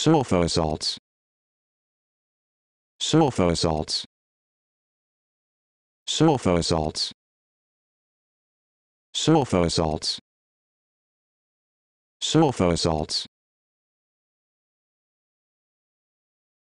sulfur salts sulfur salts sulfur salts sulfur salts sulfur salts